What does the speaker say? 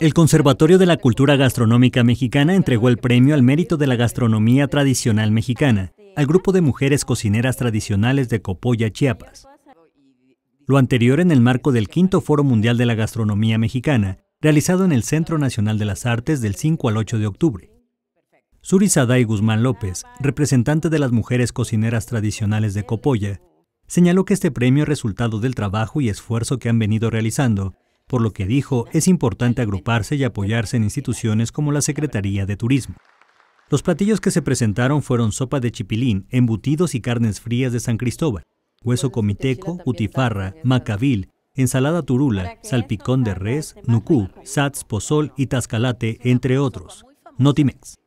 El Conservatorio de la Cultura Gastronómica Mexicana entregó el premio al mérito de la gastronomía tradicional mexicana al grupo de mujeres cocineras tradicionales de Copolla, Chiapas. Lo anterior en el marco del quinto Foro Mundial de la Gastronomía Mexicana, realizado en el Centro Nacional de las Artes del 5 al 8 de octubre. Suri y Guzmán López, representante de las mujeres cocineras tradicionales de Copolla, señaló que este premio es resultado del trabajo y esfuerzo que han venido realizando por lo que dijo es importante agruparse y apoyarse en instituciones como la Secretaría de Turismo. Los platillos que se presentaron fueron sopa de chipilín, embutidos y carnes frías de San Cristóbal, hueso comiteco, utifarra, macavil, ensalada turula, salpicón de res, nucú, sats, pozol y tascalate, entre otros. Notimex.